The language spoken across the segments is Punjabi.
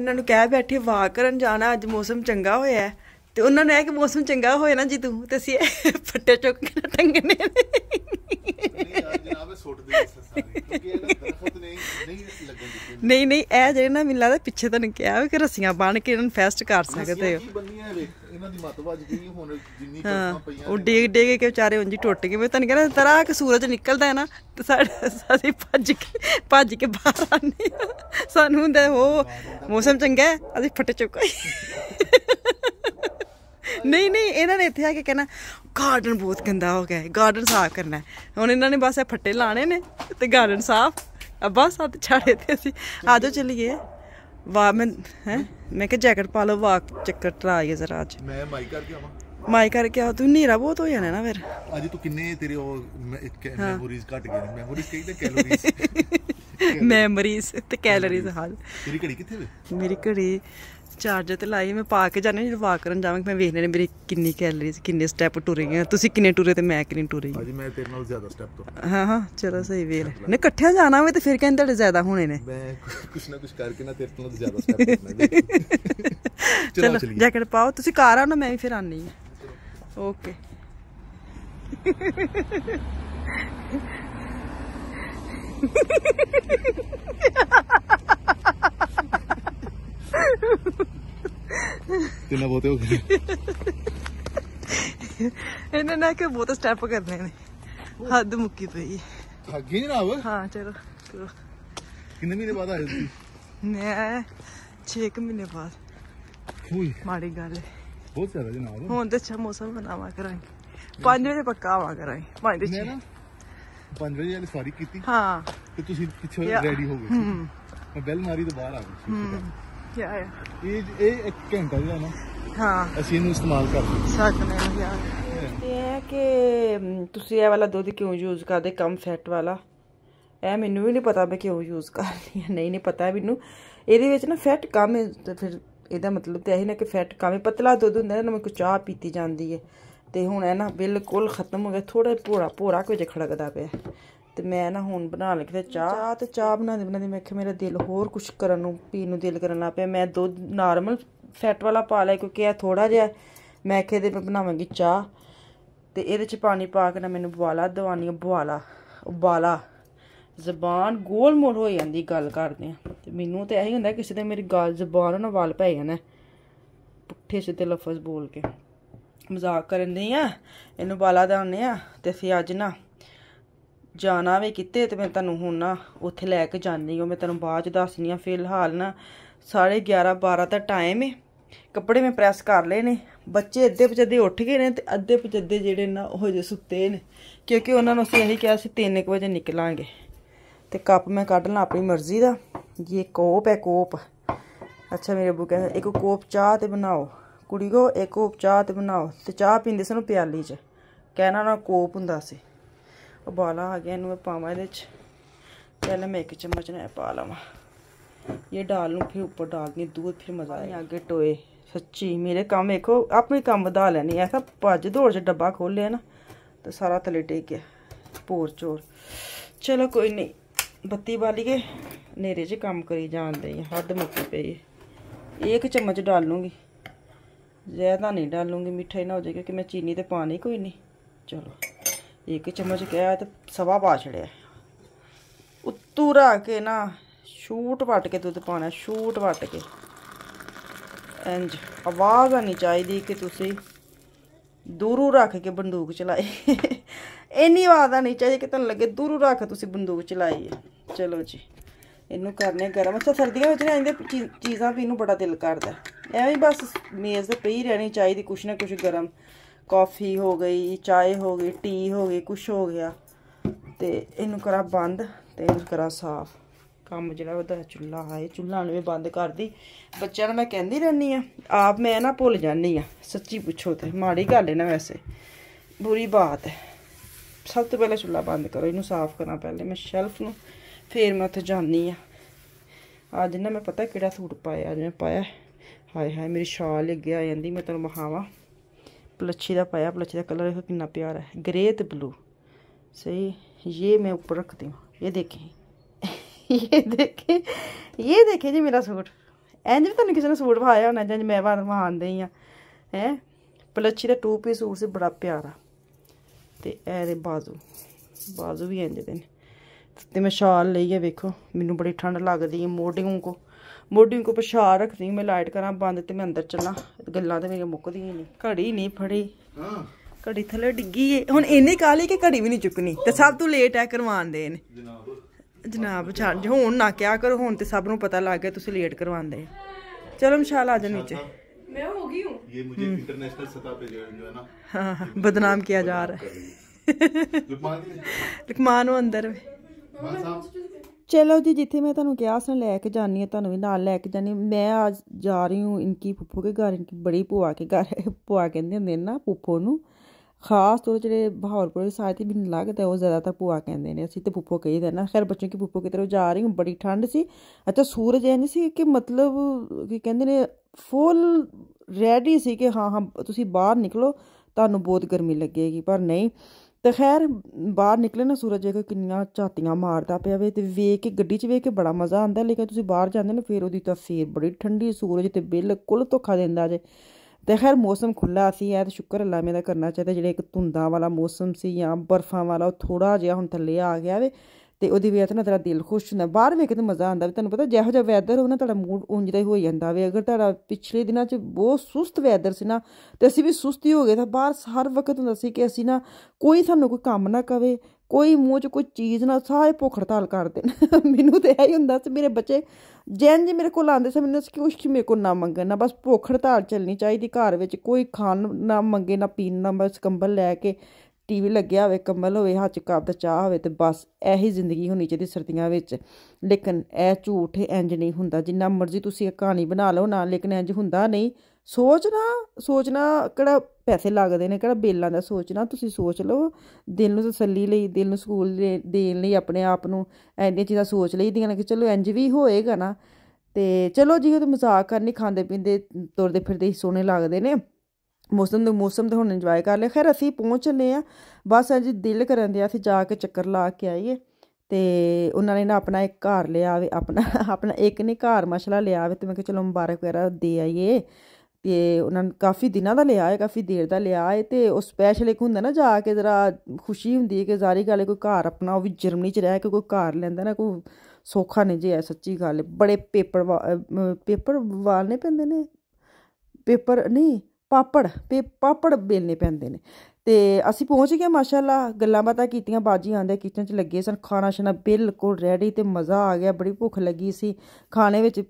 ਉਹਨਾਂ ਨੂੰ ਕਹਿ ਬੈਠੇ ਵਾਹ ਕਰਨ ਜਾਣਾ ਅੱਜ ਮੌਸਮ ਚੰਗਾ ਹੋਇਆ ਤੇ ਉਹਨਾਂ ਨੇ ਕਿ ਮੌਸਮ ਚੰਗਾ ਹੋਇਆ ਨਾ ਜੀ ਤੂੰ ਤੇ ਅਸੀਂ ਫੱਟੇ ਚੁੱਕ ਕੇ ਟੰਗਨੇ ਨਹੀਂ ਨਹੀਂ ਇਹ ਜਿਹੜੇ ਨਾ ਮੈਨੂੰ ਲੱਗਦਾ ਪਿੱਛੇ ਨਹੀਂ ਕਿਹਾ ਵੀ ਕਿ ਰਸੀਆਂ ਬਣ ਕੇ ਇਹਨਾਂ ਨੂੰ ਫੈਸਟ ਕਰ ਸਕਦੇ ਹੋ ਇਹਨਾਂ ਦੀ ਮੱਤ ਵੱਜ ਗਈ ਹੁਣ ਜਿੰਨੀ ਕਲਪਾਂ ਪਈਆਂ ਉਹ ਡੇਗ ਡੇਗ ਕੇ ਵਿਚਾਰੇ ਉਂਝ ਟੁੱਟ ਗਏ ਮੈਂ ਤੁਹਾਨੂੰ ਕਹਿੰਦਾ ਤਰਾ ਸੂਰਜ ਨਿਕਲਦਾ ਹੈ ਨਾ ਤੇ ਸਾਡੇ ਅਸੀਂ ਭੱਜ ਕੇ ਭੱਜ ਕੇ ਬਾਹਰ ਆਣੀ ਸਾਨੂੰ ਹੁੰਦਾ ਹੋ ਮੌਸਮ ਚੰਗਾ ਅਸੀਂ ਫਟੇ ਚੁੱਕੇ ਨਹੀਂ ਨਹੀਂ ਇਹਨਾਂ ਨੇ ਇੱਥੇ ਆ ਕੇ ਕਹਿਣਾ ਗਾਰਡਨ ਬਹੁਤ ਗੰਦਾ ਹੋ ਗਿਆ ਗਾਰਡਨ ਸਾਫ਼ ਕਰਨਾ ਹੁਣ ਇਹਨਾਂ ਨੇ ਬਸ ਇਹ ਫੱਟੇ ਲਾਣੇ ਨੇ ਤੇ ਗਾਰਡਨ ਸਾਫ਼ ਅੱਬਾ ਸਾਥ ਛਾੜੇ ਤੇ ਅਸੀਂ ਆਜੋ ਚਲੀਏ ਵਾ ਮੈਂ ਹੈ ਮੈਂ ਕਿ ਜੈਕਟ ਪਾ ਲਓ ਵਾਕ ਚੱਕਰ ਟਰਾਈਏ ਜ਼ਰਾ ਅੱਜ ਮੈਂ ਮਾਈ ਕਰਕੇ ਆਵਾਂ ਮਾਈ ਕਰਕੇ ਆ ਤੂੰ ਨੀਰਾ ਬਹੁਤ ਹੋ ਜਾਣਾ ਨਾ ਫਿਰ ਅੱਜ ਤੂੰ ਕਿੰਨੇ ਤੇਰੇ ਉਹ ਮੈਮੋਰੀਜ਼ ਘਟ ਗਏ ਮੈਮਰੀਜ਼ ਮੈਮੋਰੀਜ਼ ਕਹੀ ਤੇ ਕੈਲੋਰੀਜ਼ ਮੈਮਰੀਜ਼ ਤੇ ਕੈਲੋਰੀਜ਼ ਹਾਲ ਤੇਰੀ ਘੜੀ ਕਿੱਥੇ ਵੇ ਮੇਰੀ ਘੜੀ ਚਾਰਜਰ ਤੇ ਲਾਈ ਮੈਂ ਪਾ ਕੇ ਜਾਣਾ ਜਦੋਂ ਵਾਕ ਕਰਨ ਕਿ ਮੈਂ ਵੇਖਣੇ ਨੇ ਮੇਰੀ ਕਿੰਨੀ ਕੈਲਰੀਜ਼ ਕਿੰਨੇ ਸਟੈਪ ਟੁਰੇ ਗਏ ਤੁਸੀਂ ਕਿੰਨੇ ਟੁਰੇ ਤੇ ਮੈਂ ਕਿੰਨੇ ਟੁਰੇ ਹਾਂ ਜੀ ਮੈਂ ਤੇਰੇ ਨਾਲ ਜ਼ਿਆਦਾ ਸਟੈਪ ਤੋਂ ਹਾਂ ਹਾਂ ਚਲੋ ਸਹੀ ਵੇਲ ਨੇ ਇਕੱਠਿਆਂ ਜਾਣਾ ਵੇ ਤੇ ਫਿਰ ਕਹਿੰਦੇ ਤੁਹਾਡੇ ਜ਼ਿਆਦਾ ਹੋਣੇ ਨੇ ਮੈਂ ਕੁਛ ਨਾ ਕੁਛ ਕਰਕੇ ਨਾ ਤੇਰੇ ਤੋਂ ਜ਼ਿਆਦਾ ਸਟੈਪ ਚਲੋ ਜੈਕਟ ਪਾਓ ਤੁਸੀਂ ਕਾਰ ਆਉਣਾ ਮੈਂ ਵੀ ਫਿਰ ਆਣੀ ਹਾਂ ਓਕੇ ਕਿੰਨਾ ਬੋਤੇ ਹੋ ਗਏ ਇਹਨਾਂ ਨਾ ਕਿ ਬਹੁਤ ਸਟੈਪ ਕਰਨੇ ਨੇ ਹੱਦ ਮੁੱਕੀ ਪਈ ਨਾ ਜਨਾਬ ਹਾਂ ਚਲੋ ਕਿੰਨੇ ਮਹੀਨੇ ਬਾਅਦ ਆਏ ਤੁਸੀਂ ਮੈਂ 6 ਮਹੀਨੇ ਬਾਅਦ ਹੋਈ ਮਾੜੀ ਗੱਲ ਹੈ ਬਹੁਤ ਜ਼ਿਆਦਾ ਜਨਾਬ ਹੁਣ ਤੇ ਅੱਛਾ ਮੌਸਮ ਬਣਾਵਾ ਕਰਾਂਗੇ 5 ਵਜੇ ਪੱਕਾ ਆਵਾ ਕਰਾਂਗੇ 5 ਵਜੇ ਨਾ 5 ਵਜੇ ਵਾਲੀ ਸਵਾਰੀ ਕੀਤੀ ਹਾਂ ਤੇ ਤੁਸੀਂ ਪਿੱਛੇ ਰੈਡੀ ਹੋ ਗਏ ਮੈਂ ਬੈਲ ਮਾਰੀ ਤੇ ਬਾਹਰ ਆ ਗਏ ਯਾ ਯਾ ਇਹ ਇੱਕ 1 ਘੰਟਾ ਜਿਹੜਾ ਨਾ ਹਾਂ ਅਸੀਂ ਇਹਨੂੰ ਇਸਤੇਮਾਲ ਕਰ ਸਕਦੇ ਹਾਂ ਯਾਰ ਇਹ ਹੈ ਕਿ ਤੁਸੀਂ ਇਹ ਵਾਲਾ ਦੁੱਧ ਕਿਉਂ ਯੂਜ਼ ਕਰਦੇ ਕਮ ਫੈਟ ਵਾਲਾ ਇਹ ਮੈਨੂੰ ਵੀ ਨਹੀਂ ਪਤਾ ਮੈਂ ਕਿਉਂ ਯੂਜ਼ ਕਰ ਰਹੀ ਨਹੀਂ ਨਹੀਂ ਪਤਾ ਮੈਨੂੰ ਇਹਦੇ ਵਿੱਚ ਨਾ ਫੈਟ ਕਮ ਹੈ ਤੇ ਫਿਰ ਇਹਦਾ ਮਤਲਬ ਤੇ ਇਹ ਨਾ ਕਿ ਫੈਟ ਕਮ ਹੈ ਪਤਲਾ ਦੁੱਧ ਹੁੰਦਾ ਨਾ ਮੈਨੂੰ ਚਾਹ ਪੀਤੀ ਜਾਂਦੀ ਹੈ ਤੇ ਹੁਣ ਇਹ ਨਾ ਬਿਲਕੁਲ ਖਤਮ ਹੋ ਗਿਆ ਥੋੜਾ ਭੋਰਾ ਭੋਰਾ ਕੁਝ ਖੜਕਦਾ ਪਿਆ ਤੇ ਮੈਂ ਨਾ ਹੁਣ ਬਣਾ ਲਈ ਕਿਤੇ ਚਾਹ ਚਾਹ ਤੇ ਚਾਹ ਬਣਾਉਂਦੀ ਬਣਾਉਂਦੀ ਮੈਂ ਕਿਹਾ ਮੇਰਾ ਦਿਲ ਹੋਰ ਕੁਝ ਕਰਨ ਨੂੰ ਪੀਣ ਨੂੰ ਦਿਲ ਕਰਨ ਲੱਗ ਪਿਆ ਮੈਂ ਦੁੱਧ ਨਾਰਮਲ ਫੈਟ ਵਾਲਾ ਪਾ ਲਿਆ ਕਿਉਂਕਿ ਇਹ ਥੋੜਾ ਜਿਹਾ ਮੈਂ ਕਿਹਾ ਇਹਦੇ ਬਣਾਵਾਂਗੀ ਚਾਹ ਤੇ ਇਹਦੇ ਚ ਪਾਣੀ ਪਾ ਕੇ ਨਾ ਮੈਨੂੰ ਬਵਾਲਾ ਦਵਾਨੀ ਬਵਾਲਾ ਉਬਾਲਾ ਜ਼ਬਾਨ ਗੋਲ ਮੋਲ ਹੋ ਜਾਂਦੀ ਗੱਲ ਕਰਦੇ ਆ ਤੇ ਮੈਨੂੰ ਤੇ ਇਹੀ ਹੁੰਦਾ ਕਿਸੇ ਦੇ ਮੇਰੀ ਗੱਲ ਜ਼ਬਾਨ ਨਾਲ ਵਾਲ ਪੈ ਜਾਣਾ ਪੁੱਠੇ ਸਿੱਧੇ ਲਫ਼ਜ਼ ਬੋਲ ਕੇ ਮਜ਼ਾਕ ਕਰਨ ਨਹੀਂ ਆ ਇਹਨੂੰ ਬਾਲਾ ਦਾਉਨੇ ਆ ਤੇ ਅਸੀਂ ਅੱਜ ਨਾ ਜਾਣਾ ਵੇ ਕਿਤੇ ਤੇ ਮੈਂ ਤੁਹਾਨੂੰ ਹੁਣ ਨਾ ਉੱਥੇ ਲੈ ਕੇ ਜਾਣੀ ਹਾਂ ਮੈਂ ਤੁਹਾਨੂੰ ਬਾਅਦ ਚ ਦੱਸਣੀ ਆ ਫਿਲਹਾਲ ਨਾ 11:30 12 ਦਾ ਟਾਈਮ ਹੈ ਕੱਪੜੇ ਮੈਂ ਪ੍ਰੈਸ ਕਰ ਲਏ ਨੇ ਬੱਚੇ ਅੱਧੇ ਪਚੱਦੇ ਉੱਠ ਗਏ ਨੇ ਤੇ ਅੱਧੇ ਪਚੱਦੇ ਜਿਹੜੇ ਨਾ ਉਹ ਜੇ ਸੁੱਤੇ ਨੇ ਕਿਉਂਕਿ ਉਹਨਾਂ ਨੂੰ ਅਸੀਂ ਇਹੀ ਕਿਹਾ ਸੀ 3:00 ਵਜੇ ਨਿਕਲਾਂਗੇ ਤੇ ਕੱਪ ਮੈਂ ਕੱਢ ਲਾਂ ਆਪਣੀ ਮਰਜ਼ੀ ਦਾ ਇਹ ਕੋਪ ਹੈ ਕੋਪ ਅੱਛਾ ਮੇਰੇ ਬੂ ਕਹਿੰਦਾ ਇੱਕ ਕੋਪ ਚਾਹ ਤੇ ਬਣਾਓ ਕੁੜੀ ਕੋ ਇੱਕ ਕੋਪ ਚਾਹ ਤੇ ਬਣਾਓ ਤੇ ਚਾਹ ਪੀਂਦੇ ਸਾਨੂੰ ਪਿਆਲੀ 'ਚ ਕਹਿਣਾ ਨਾ ਕੋਪ ਹੁੰਦਾ ਸੀ ਉਬਾਲਾ ਆ ਗਿਆ ਇਹਨੂੰ ਪਾਵਾਂ ਇਹਦੇ ਚ ਪਹਿਲਾਂ ਮੈਂ ਇੱਕ ਚਮਚ ਨਾ ਪਾ ਲਵਾਂ ਇਹ ਡਾਲ ਲੂੰ ਫਿਰ ਉੱਪਰ डाल ਦੂਧ ਫਿਰ ਮਜ਼ਾ मजा आएगा ਟੋਏ ਸੱਚੀ ਮੇਰੇ ਕੰਮ ਵੇਖੋ ਆਪਣੇ ਕੰਮ ਵਧਾ ਲੈਣੀ ਐਸਾ ਤਾਂ ਭੱਜ ਦੌੜ ਚ ਡੱਬਾ ਖੋਲ ਲਿਆ ਨਾ ਤੇ ਸਾਰਾ ਥਲੇ ਟੇਕ ਗਿਆ ਪੋਰ ਚੋਰ ਚਲੋ ਕੋਈ ਨਹੀਂ ਬੱਤੀ ਬਾਲੀ ਕੇ ਨੇਰੇ 'ਚ ਕੰਮ ਕਰੀ ਜਾਂਦੇ ਆ ਹੱਦ ਮੁੱਕੀ ਪਈ ਇੱਕ ਚਮਚ ਡਾਲ ਲੂੰਗੀ ਜ਼ਿਆਦਾ ਨਹੀਂ ਡਾਲੂੰਗੀ ਮਿੱਠਾ ਹੀ ਨਾ ਹੋ ਜਾਏ ਕਿਉਂਕਿ ਮੈਂ ਚੀਨੀ ਤੇ ਪਾਣੀ ਕੋਈ ਨਹੀਂ ਚਲੋ ਇੱਕ ਚਮਚ ਕਿਹਾ ਤੇ ਸਵਾ ਪਾ ਛੜਿਆ ਉੱਤੂ ਰਾ ਕੇ ਨਾ ਛੂਟ ਵਟ ਕੇ ਦੁੱਧ ਪਾਣਾ ਛੂਟ ਵਟ ਕੇ ਇੰਜ ਆਵਾਜ਼ ਆਣੀ ਚਾਹੀਦੀ ਕਿ ਤੁਸੀਂ ਦੂਰੂ ਰੱਖ ਕੇ ਬੰਦੂਕ ਚਲਾਏ ਇੰਨੀ ਆਵਾਜ਼ ਆਣੀ ਚਾਹੀਦੀ ਕਿ ਤੁਹਾਨੂੰ ਲੱਗੇ ਦੂਰੂ ਰੱਖ ਤੁਸੀਂ ਬੰਦੂਕ ਚਲਾਈ ਚਲੋ ਜੀ ਇਹਨੂੰ ਕਰਨੇ ਗਰਮ ਅੱਛਾ ਸਰਦੀਆਂ ਵਿੱਚ ਨਾ ਇਹਦੇ ਚੀਜ਼ਾਂ ਵੀ ਇਹਨੂੰ ਬੜਾ ਦਿਲ ਕਰਦਾ ਐਵੇਂ ਬਸ ਮੇਜ਼ ਤੇ ਪਈ ਰਹਿਣੀ ਚਾਹੀਦੀ ਕੁਛ ਨਾ ਕੁਛ ਗਰਮ ਕਾਫੀ ਹੋ ਗਈ ਚਾਹੇ ਹੋ ਗਈ ਟੀ ਹੋ ਗਈ ਕੁਛ ਹੋ ਗਿਆ ਤੇ ਇਹਨੂੰ ਕਰਾ ਬੰਦ ਤੇ ਇਹਨੂੰ ਕਰਾ ਸਾਫ਼ ਕੰਮ ਜਿਹੜਾ ਉਹਦਾ ਚੁੱਲ੍ਹਾ ਹੈ ਚੁੱਲ੍ਹਾ ਨੂੰ ਵੀ ਬੰਦ ਕਰਦੀ ਬੱਚਿਆਂ ਨੂੰ ਮੈਂ ਕਹਿੰਦੀ ਰਹਿੰਦੀ ਆ ਆਪ ਮੈਂ ਨਾ ਭੁੱਲ ਜਾਂਦੀ ਆ ਸੱਚੀ ਪੁੱਛੋ ਤੇ ਮਾੜੀ ਗੱਲ ਹੈ ਨਾ ਵੈਸੇ ਬੁਰੀ ਬਾਤ ਹੈ ਸਭ ਤੋਂ ਪਹਿਲਾਂ ਚੁੱਲ੍ਹਾ ਬੰਦ ਕਰੋ ਇਹਨੂੰ ਸਾਫ਼ ਕਰਾਂ ਪਹਿਲੇ ਮੈਂ ਸ਼ੈਲਫ ਨੂੰ ਫੇਰ ਮੈਂ ਉੱਥੇ ਜਾਂਦੀ ਆ ਅੱਜ ਨਾ ਮੈਂ ਪਤਾ ਕਿਹੜਾ ਸੂਟ ਪਾਇਆ ਅੱਜ ਮੈਂ ਪਾਇਆ ਹਾਏ ਹਾਏ ਮੇਰੀ ਸ਼ਾਲ ਲੱਗ ਗਿਆ ਜਾਂਦੀ ਮੈਂ ਤੈਨੂੰ ਮਖਾਵਾਂ ਪਲੱਛੀ ਦਾ ਪਾਇਆ ਪਲੱਛੀ ਦਾ ਕਲਰ ਦੇਖੋ ਕਿੰਨਾ ਪਿਆਰਾ ਹੈ ਗ੍ਰੇ ਤੇ ਬਲੂ ਸਹੀ ਇਹ ਮੈਂ ਉੱਪਰ रखती हूँ ਇਹ ਦੇਖੇ ਇਹ ਦੇਖੇ ਇਹ ਦੇਖੇ ਜੀ ਮੇਰਾ ਸੂਟ ਇੰਜ ਵੀ ਤੁਹਾਨੂੰ ਕਿਸੇ ਨੇ ਸੂਟ ਪਾਇਆ ਹੋਣਾ ਜਾਂ ਮੈਂ ਵਾਰ ਵਹਾਉਂਦੇ ਹੀ ਆ ਹੈ ਪਲੱਛੀ ਦਾ ਟੂ ਪੀਸ ਸੂਟ ਸੀ ਬੜਾ ਪਿਆਰਾ ਤੇ ਇਹ ਦੇ ਬਾਜ਼ੂ ਬਾਜ਼ੂ ਵੀ ਇੰਜ ਦੇ ਨੇ ਤੇ ਮੈਂ ਸ਼ਾਲ ਲਈ ਹੈ ਵੇਖੋ ਮੈਨੂੰ ਬੜੀ ਠੰਡ ਲੱਗਦੀ ਹੈ ਮੋਢਿਓਂ ਕੋ ਮੋਢੀ ਨੂੰ ਕੋ ਪਛਾਰ ਰੱਖਦੀ ਮੈਂ ਲਾਈਟ ਕਰਾਂ ਬੰਦ ਤੇ ਮੈਂ ਅੰਦਰ ਚੱਲਾਂ ਗੱਲਾਂ ਤੇ ਮੇਰੀਆਂ ਮੁੱਕਦੀਆਂ ਨਹੀਂ ਘੜੀ ਨਹੀਂ ਫੜੀ ਹਾਂ ਘੜੀ ਥੱਲੇ ਡਿੱਗੀ ਏ ਹੁਣ ਇੰਨੀ ਕਾਲੀ ਕਿ ਘੜੀ ਵੀ ਨਹੀਂ ਚੁੱਕਣੀ ਤੇ ਸਭ ਤੋਂ ਲੇਟ ਹੈ ਕਰਵਾਉਂਦੇ ਦੇ ਨੇ ਜਨਾਬ ਜਨਾਬ ਛੱਡ ਹੁਣ ਨਾ ਕਿਆ ਕਰੋ ਹੁਣ ਤੇ ਸਭ ਨੂੰ ਪਤਾ ਲੱਗ ਗਿਆ ਤੁਸੀਂ ਲੇਟ ਕਰਵਾਉਂਦੇ ਚਲੋ ਮਸ਼ਾਲ ਆ ਜਾ ਨੀਚੇ ਮੈਂ ਹੋ ਹੂੰ ਇਹ गई ਇੰਟਰਨੈਸ਼ਨਲ ਸਤਾ ਤੇ इंटरनेशनल सतह पे ਨਾ है ना हाँ बदनाम किया जा ਨੂੰ ਅੰਦਰ ਵੇ ਮਾਨ ਸਾਹਿਬ ਚਲੋ ਜੀ ਜਿੱਥੇ ਮੈਂ ਤੁਹਾਨੂੰ ਕਿਹਾ ਸੀ ਲੈ ਕੇ ਜਾਣੀ ਹੈ ਤੁਹਾਨੂੰ ਵੀ ਨਾਲ ਲੈ ਕੇ ਜਾਣੀ ਮੈਂ ਅੱਜ ਜਾ ਰਹੀ ਹੂੰ ਇਨਕੀ ਫੁੱਫੂ ਦੇ ਘਰ ਇਨਕੀ ਬੜੀ ਭੂਆ ਕੇ ਘਰ ਭੂਆ ਕਹਿੰਦੇ ਹੁੰਦੇ ਨੇ ਨਾ ਫੁੱਫੋ ਨੂੰ ਖਾਸ ਤੌਰ ਜਿਹੜੇ ਬਹਾਵਰਪੁਰ ਦੇ ਸਾਥੀ ਵੀ ਮੈਨੂੰ ਲੱਗਦਾ ਉਹ ਜ਼ਿਆਦਾਤਰ ਭੂਆ ਕਹਿੰਦੇ ਨੇ ਅਸੀਂ ਤੇ ਫੁੱਫੋ ਕਹੀਦਾ ਨਾ ਖੈਰ ਬੱਚੋਂ ਕੀ ਫੁੱਫੋ ਕੀ ਤਰ੍ਹਾਂ ਜਾ ਰਹੀ ਹੂੰ ਬੜੀ ਠੰਡ ਸੀ ਅੱਛਾ ਸੂਰਜ ਐ ਨਹੀਂ ਸੀ ਕਿ ਮਤਲਬ ਕੀ ਕਹਿੰਦੇ ਨੇ ਫੁੱਲ ਰੈਡੀ ਸੀ ਕਿ ਹਾਂ ਹਾਂ ਤੁਸੀਂ ਬਾਹਰ ਨਿਕਲੋ ਤੁਹਾਨੂੰ ਬਹੁਤ ਗਰਮੀ ਲੱਗੇਗੀ ਪਰ ਨਹੀਂ ਤੇ ਖੈਰ ਬਾਹਰ ਨਿਕਲੇ ਨਾ ਸੂਰਜ ਜੇ ਕਿੰਨੀਆਂ ਝਾਤੀਆਂ ਮਾਰਦਾ ਪਿਆ ਵੇ ਤੇ ਵੇਖ ਕੇ ਗੱਡੀ 'ਚ ਵੇਖ ਕੇ ਬੜਾ ਮਜ਼ਾ ਆਉਂਦਾ ਲੇਕਿਨ ਤੁਸੀਂ ਬਾਹਰ ਜਾਂਦੇ ਨਾ ਫੇਰ ਉਹਦੀ ਤਾਂ ਫੇਰ ਬੜੀ ਠੰਡੀ ਸੂਰਜ ਤੇ ਬਿਲਕੁਲ ਧੋਖਾ ਦਿੰਦਾ ਜੇ ਤੇ ਖੈਰ ਮੌਸਮ ਖੁੱਲਾ ਸੀ ਐ ਤੇ ਸ਼ੁਕਰ ਅੱਲਾ ਮੇਰਾ ਕਰਨਾ ਚਾਹੀਦਾ ਜਿਹੜਾ ਇੱਕ ਧੁੰਦਾਂ ਵਾਲਾ ਮੌਸਮ ਸੀ ਜਾਂ ਬਰਫਾਂ ਵਾਲਾ ਉਹ ਥੋੜਾ ਜਿਹਾ ਹੁਣ ਥੱਲੇ ਆ ਗਿਆ ਵੇ ਤੇ ਉਹਦੀ ਵੇਖ ਨਾ ਤੇਰਾ ਦਿਲ ਖੁਸ਼ ਹੁੰਦਾ ਬਾਹਰ ਵੇਖ ਕੇ ਮਜ਼ਾ ਆਉਂਦਾ ਵੀ ਤੁਹਾਨੂੰ ਪਤਾ ਜਿਹੋ ਜਿਹਾ ਵੈਦਰ ਹੋਵੇ ਨਾ ਤੁਹਾਡਾ ਮੂਡ ਉਂਝਦਾ ਦਾ ਹੀ ਹੋ ਜਾਂਦਾ ਵੇ ਅਗਰ ਤੁਹਾਡਾ ਪਿਛਲੇ ਦਿਨਾਂ 'ਚ ਬਹੁਤ ਸੁਸਤ ਵੈਦਰ ਸੀ ਨਾ ਤੇ ਅਸੀਂ ਵੀ ਸੁਸਤੀ ਹੋ ਗਏ ਤਾਂ ਬਾਹਰ ਹਰ ਵਕਤ ਹੁੰਦਾ ਸੀ ਕਿ ਅਸੀਂ ਨਾ ਕੋਈ ਸਾਨੂੰ ਕੋਈ ਕੰਮ ਨਾ ਕਵੇ ਕੋਈ ਮੂੰਹ 'ਚ ਕੋਈ ਚੀਜ਼ ਨਾ ਸਾਰੇ ਭੁੱਖ ਹੜਤਾਲ ਕਰ ਦੇਣ ਮੈਨੂੰ ਤੇ ਇਹੀ ਹੁੰਦਾ ਸੀ ਮੇਰੇ ਬੱਚੇ ਜੈਨ ਜੀ ਮੇਰੇ ਕੋਲ ਆਉਂਦੇ ਸੀ ਮੈਨੂੰ ਕਿ ਮੇਰੇ ਕੋਲ ਨਾ ਮੰਗਣ ਨਾ ਬਸ ਭੁੱਖ ਹੜਤਾਲ ਚੱਲਣੀ ਚਾਹੀਦੀ ਘਰ ਵਿੱਚ ਕੋਈ ਖਾਣ ਨਾ ਮੰਗੇ ਨਾ ਪੀਣ ਨਾ ਬਸ ਕੰਬਲ ਲੈ ਕੇ ਟੀਵੀ ਲੱਗਿਆ ਹੋਵੇ ਕੰਬਲ ਹੋਵੇ ਹੱਥ 'ਚ ਕੱਪ ਦਾ ਚਾਹ ਹੋਵੇ ਤੇ ਬਸ ਇਹੀ ਜ਼ਿੰਦਗੀ ਹੋਣੀ ਚਾਹੀਦੀ ਸਰਦੀਆਂ ਵਿੱਚ ਲੇਕਿਨ ਇਹ ਝੂਠ ਇੰਜ ਨਹੀਂ ਹੁੰਦਾ ਜਿੰਨਾ ਮਰਜ਼ੀ ਤੁਸੀਂ ਇਹ ਕਹਾਣੀ ਬਣਾ ਲਓ ਨਾ ਲੇਕਿਨ ਇੰਜ ਹੁੰਦਾ ਨਹੀਂ ਸੋਚਣਾ ਸੋਚਣਾ ਕਿਹੜਾ ਪੈਸੇ ਲੱਗਦੇ ਨੇ ਕਿਹੜਾ ਬੇਲਾਂ ਦਾ ਸੋਚਣਾ ਤੁਸੀਂ ਸੋਚ ਲਓ ਦਿਲ ਨੂੰ ਤਸੱਲੀ ਲਈ ਦਿਲ ਨੂੰ ਸਕੂਲ ਦੇਣ ਲਈ ਆਪਣੇ ਆਪ ਨੂੰ ਐਂਦੀਆਂ ਚੀਜ਼ਾਂ ਸੋਚ ਲਈ ਦੀਆਂ ਕਿ ਚਲੋ ਇੰਜ ਵੀ ਹੋਏਗਾ ਨਾ ਤੇ ਚਲੋ ਜੀ ਉਹ ਮਜ਼ਾਕ ਕਰਨੀ ਖਾਂਦੇ ਪੀਂਦੇ ਤੁਰਦੇ ਫਿਰਦੇ ਹੀ ਸੋਹਣੇ ਲੱਗਦੇ ਨੇ ਮੌਸਮ ਦੇ ਮੌਸਮ ਤੇ ਹੁਣ ਇੰਜੋਏ ਕਰ ਲਿਆ ਖੈਰ ਅਸੀਂ ਪਹੁੰਚ ਲਏ ਆ ਬਸ ਅੱਜ ਦਿਲ ਕਰਨ ਦੇ ਅਸੀਂ ਜਾ ਕੇ ਚੱਕਰ ਲਾ ਕੇ ਆਈਏ ਤੇ ਉਹਨਾਂ ਨੇ ਨਾ ਆਪਣਾ ਇੱਕ ਘਰ ਲਿਆ ਵੇ ਆਪਣਾ ਆਪਣਾ ਇੱਕ ਨੇ ਘਰ ਮਸ਼ਲਾ ਲਿਆ ਵੇ ਤੇ ਮੈਂ ਕਿਹਾ ਚਲੋ ਮੁਬਾਰਕ ਵਗੈਰਾ ਦੇ ਆਈਏ ਤੇ ਉਹਨਾਂ ਨੇ ਕਾਫੀ ਦਿਨਾਂ ਦਾ ਲਿਆ ਹੈ ਕਾਫੀ ਦੇਰ ਦਾ ਲਿਆ ਹੈ ਤੇ ਉਹ ਸਪੈਸ਼ਲ ਇੱਕ ਹੁੰਦਾ ਨਾ ਜਾ ਕੇ ਜ਼ਰਾ ਖੁਸ਼ੀ ਹੁੰਦੀ ਹੈ ਕਿ ਜ਼ਾਰੀ ਗਾਲੇ ਕੋਈ ਘਰ ਆਪਣਾ ਉਹ ਵੀ ਜਰਮਨੀ 'ਚ ਰਹਿ ਕੇ ਕੋਈ ਘਰ ਲੈਂਦਾ ਨਾ ਕੋਈ ਸੋਖਾ ਨਹੀਂ ਜੇ ਸੱਚੀ ਗੱਲ ਬੜੇ ਪੇਪਰ ਪੇਪਰ ਵਾਲਨੇ ਪੈਂਦੇ ਨੇ ਪੇਪਰ ਨਹੀਂ ਪਾਪੜ ਤੇ ਪਾਪੜ ਬੇਲਨੇ ਪੈਂਦੇ ਨੇ ਤੇ ਅਸੀਂ ਪਹੁੰਚ ਗਏ ਮਾਸ਼ਾਅੱਲਾ ਗੱਲਾਂ ਬਾਤਾਂ ਕੀਤੀਆਂ ਬਾਜੀ ਆਂਦੇ ਕਿਚਨ 'ਚ ਲੱਗੇ ਸਨ ਖਾਣਾ ਸ਼ਣਾ ਬਿਲਕੁਲ ਰੈਡੀ ਤੇ ਮਜ਼ਾ ਆ ਗਿਆ ਬੜੀ ਭੁੱਖ ਲੱਗੀ ਸੀ ਖਾਣੇ ਵਿੱਚ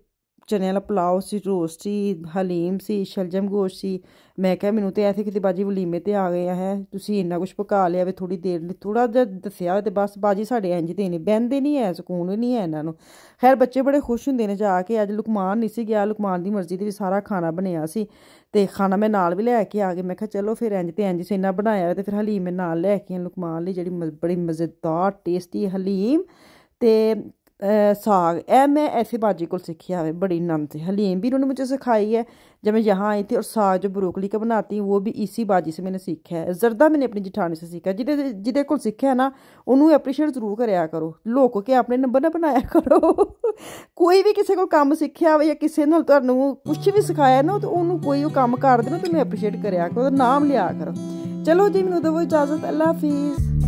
ਚਨੇ ਵਾਲਾ ਪੁਲਾਓ ਸੀ ਰੋਸਟ ਸੀ ਹਲੀਮ ਸੀ ਸ਼ਲਜਮ ਗੋਸ਼ ਸੀ ਮੈਂ ਕਿਹਾ ਮੈਨੂੰ ਤੇ ਐਸੇ ਕਿਤੇ ਬਾਜੀ ਵਲੀਮੇ ਤੇ ਆ ਗਏ ਆ ਹੈ ਤੁਸੀਂ ਇੰਨਾ ਕੁਝ ਪਕਾ ਲਿਆ ਵੇ ਥੋੜੀ ਦੇਰ ਲਈ ਥੋੜਾ ਜਿਹਾ ਦੱਸਿਆ ਤੇ ਬਸ ਬਾਜੀ ਸਾਡੇ ਇੰਜ ਤੇ ਨਹੀਂ ਬੰਦੇ ਨਹੀਂ ਐ ਸਕੂਨ ਨਹੀਂ ਐ ਇਹਨਾਂ ਨੂੰ ਖੈਰ ਬੱਚੇ ਬੜੇ ਖੁਸ਼ ਹੁੰਦੇ ਨੇ ਜਾ ਕੇ ਅੱਜ ਲੁਕਮਾਨ ਨਹੀਂ ਸੀ ਗਿਆ ਲੁਕਮਾਨ ਦੀ ਮਰਜ਼ੀ ਤੇ ਵੀ ਸਾਰਾ ਖਾਣਾ ਬਣਿਆ ਸੀ ਤੇ ਖਾਣਾ ਮੈਂ ਨਾਲ ਵੀ ਲੈ ਕੇ ਆ ਗਏ ਮੈਂ ਕਿਹਾ ਚਲੋ ਫਿਰ ਇੰਜ ਤੇ ਇੰਜ ਇੰਨਾ ਬਣਾਇਆ ਤੇ ਫਿਰ ਹਲੀਮ ਮੈਂ ਨਾਲ ਲੈ ਕੇ ਲੁਕਮਾਨ ਲਈ ਜਿਹੜੀ ਬੜੀ ਮਜ਼ੇਦਾਰ ਟੇਸਟੀ ਹਲੀਮ ਤੇ ਸਾਗ ਐ ਮੈਂ ਐਸੀ ਬਾਜੀ ਕੋਲ ਸਿੱਖਿਆ ਵੇ ਬੜੀ ਨੰਦ ਤੇ ਹਲੀਮ ਵੀ ਉਹਨੇ ਮੈਨੂੰ ਸਿਖਾਈ ਹੈ ਜਦ ਮੈਂ ਯਹਾਂ ਆਈ ਤੇ ਔਰ ਸਾਗ ਜੋ ਬਰੋਕਲੀ ਕਾ ਬਣਾਤੀ ਉਹ ਵੀ ਇਸੀ ਬਾਜੀ ਸੇ ਮੈਨੇ ਸਿੱਖਿਆ ਹੈ ਜ਼ਰਦਾ ਮੈਨੇ ਆਪਣੀ ਜਿਠਾਣੀ ਸੇ ਸਿੱਖਿਆ ਜਿਹਦੇ ਜਿਹਦੇ ਕੋਲ ਸਿੱਖਿਆ ਨਾ ਉਹਨੂੰ ਐਪਰੀਸ਼ੀਏਟ ਜ਼ਰੂਰ ਕਰਿਆ ਕਰੋ ਲੋਕ ਕੇ ਆਪਣੇ ਨੰਬਰ ਨਾ ਬਣਾਇਆ ਕਰੋ ਕੋਈ ਵੀ ਕਿਸੇ ਕੋ ਕੰਮ ਸਿੱਖਿਆ ਹੋਵੇ ਜਾਂ ਕਿਸੇ ਨਾਲ ਤੁਹਾਨੂੰ ਕੁਝ ਵੀ ਸਿਖਾਇਆ ਨਾ ਤਾਂ ਉਹਨੂੰ ਕੋਈ ਉਹ ਕੰਮ ਕਰ ਕਰਦੇ ਨਾ ਤੁਸੀਂ ਐਪਰੀਸ਼ੀਏਟ ਕਰਿਆ ਕਰੋ ਨਾਮ ਲਿਆ ਕਰੋ ਚਲੋ ਜੀ ਮੈਨੂੰ ਦਿਓ ਇਜਾਜ਼ਤ ਅੱਲਾ ਹਾਫਿਜ਼